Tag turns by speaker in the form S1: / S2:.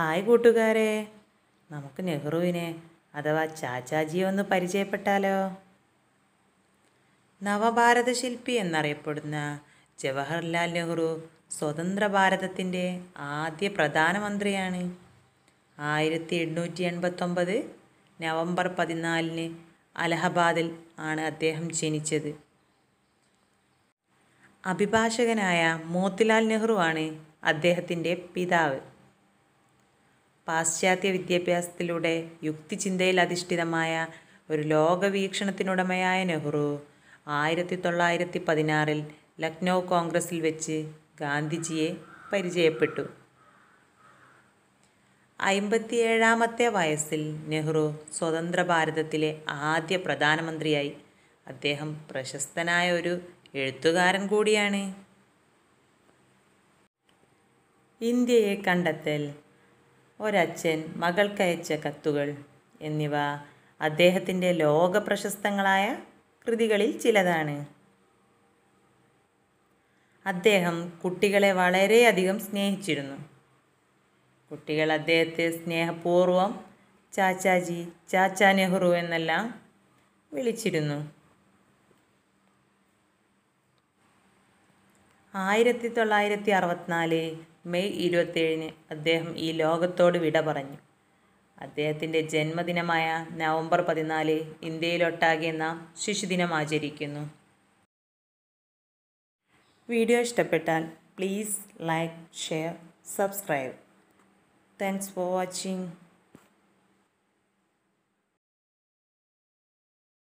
S1: hi കൂട്ടുകാരെ നമുക്ക് നെഹ്റുവിനെ അഥവാ ചാച്ചാജിയെ ഒന്ന് പരിചയപ്പെട്ടാലോ നവഭാരത ശില്പി എന്നറിയപ്പെടുന്ന ജവഹർലാൽ നെഹ്റു സ്വതന്ത്ര ഭാരതത്തിൻ്റെ ആദ്യ പ്രധാനമന്ത്രിയാണ് ആയിരത്തി എണ്ണൂറ്റി എൺപത്തൊമ്പത് നവംബർ പതിനാലിന് അലഹബാദിൽ ആണ് അദ്ദേഹം ജനിച്ചത് അഭിഭാഷകനായ മോത്തിലാൽ നെഹ്റുവാണ് അദ്ദേഹത്തിൻ്റെ പിതാവ് പാശ്ചാത്യ വിദ്യാഭ്യാസത്തിലൂടെ യുക്തിചിന്തയിൽ അധിഷ്ഠിതമായ ഒരു ലോകവീക്ഷണത്തിനുടമയായ നെഹ്റു ആയിരത്തി തൊള്ളായിരത്തി പതിനാറിൽ ലക്നൗ കോൺഗ്രസിൽ വെച്ച് ഗാന്ധിജിയെ പരിചയപ്പെട്ടു അമ്പത്തിയേഴാമത്തെ വയസ്സിൽ നെഹ്റു സ്വതന്ത്ര ഭാരതത്തിലെ ആദ്യ പ്രധാനമന്ത്രിയായി അദ്ദേഹം പ്രശസ്തനായ ഒരു എഴുത്തുകാരൻ കൂടിയാണ് ഇന്ത്യയെ കണ്ടെത്തൽ ഒരച്ഛൻ മകൾക്കയച്ച കത്തുകൾ എന്നിവ അദ്ദേഹത്തിൻ്റെ പ്രശസ്തങ്ങളായ കൃതികളിൽ ചിലതാണ് അദ്ദേഹം കുട്ടികളെ വളരെയധികം സ്നേഹിച്ചിരുന്നു കുട്ടികൾ അദ്ദേഹത്തെ സ്നേഹപൂർവം ചാച്ചാജി ചാച്ചാ നെഹ്റു എന്നെല്ലാം വിളിച്ചിരുന്നു ആയിരത്തി തൊള്ളായിരത്തി അറുപത്തിനാല് മെയ് ഇരുപത്തേഴിന് അദ്ദേഹം ഈ ലോകത്തോട് വിട പറഞ്ഞു അദ്ദേഹത്തിൻ്റെ ജന്മദിനമായ നവംബർ പതിനാല് ഇന്ത്യയിലൊട്ടാകെ നാം ശിശുദിനം ആചരിക്കുന്നു വീഡിയോ ഇഷ്ടപ്പെട്ടാൽ please like share subscribe thanks for watching